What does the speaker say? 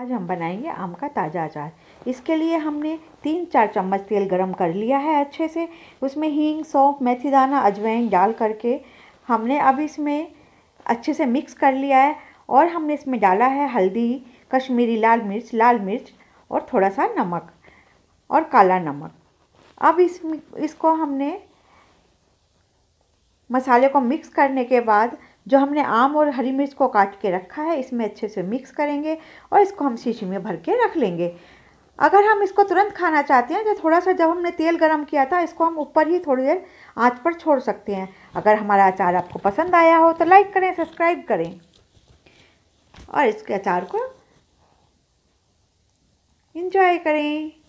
आज हम बनाएंगे आम का ताज़ा अचार इसके लिए हमने तीन चार चम्मच तेल गरम कर लिया है अच्छे से उसमें हींग सौंफ मेथी दाना अजवाइन डाल करके हमने अब इसमें अच्छे से मिक्स कर लिया है और हमने इसमें डाला है हल्दी कश्मीरी लाल मिर्च लाल मिर्च और थोड़ा सा नमक और काला नमक अब इस इसको हमने मसाले को मिक्स करने के बाद जो हमने आम और हरी मिर्च को काट के रखा है इसमें अच्छे से मिक्स करेंगे और इसको हम शीशी में भर के रख लेंगे अगर हम इसको तुरंत खाना चाहते हैं तो थोड़ा सा जब हमने तेल गरम किया था इसको हम ऊपर ही थोड़ी देर आंच पर छोड़ सकते हैं अगर हमारा अचार आपको पसंद आया हो तो लाइक करें सब्सक्राइब करें और इसके अचार को इंजॉय करें